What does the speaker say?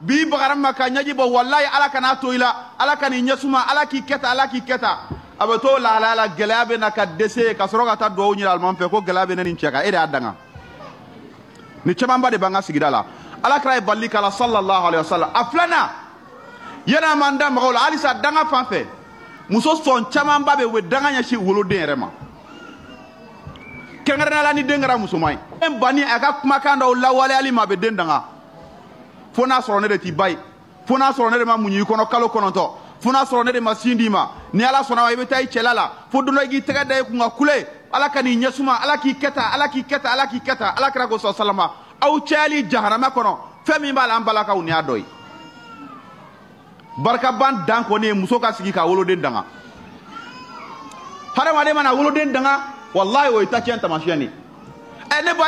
bi bagaran ma ka ɲɛji bɔ walayi ala kana to i la ala ka nin ɲɛsuma ala k'i kɛta ala k'i kɛta a bɛ to lahalaya la gɛlɛya bɛ na ka dɛsɛ ka sɔrɔ ka taa duwawu ɲini alimami fɛ ko gɛlɛya bɛ ne ni cɛ kan e de y'a danga nin camanba de b'an ka sigida la ala kɛra ye balili k'a la sallallahu alayhi wa a filanan yanni an b'an da mɔgɔw la halisa danga fan fɛ muso sɔn camanba bɛ u bɛ danga ɲɛsin woloden yɛrɛ ma kɛrɛnkɛrɛnnenya la ni den a ka a fo n'a sɔrɔ ne de t'i ba ye fo n'a sɔrɔ ne de ma muɲu i kɔnɔ kalo kɔnɔntɔn fo n'a sɔrɔ ne de ma sin d'i ma ni ala sɔnna ma i bɛ taa i cɛla la fo don dɔ i k'i tɛgɛ da i kun ka kule ala ka n'i ɲɛsuma ala k'i kɛ tan ala k'i kɛ tan ala k'i kɛ tan ala kira ko sɔ salama aw cayali jahanama kɔnɔ fɛn min b'a la an balakaw ni y'a dɔ ye barikaban dan kɔni ye muso ka sigi ka woloden danga hadamaden mana woloden danga walayi o ye tacɛn tamasiyɛn de ye ɛ ne ba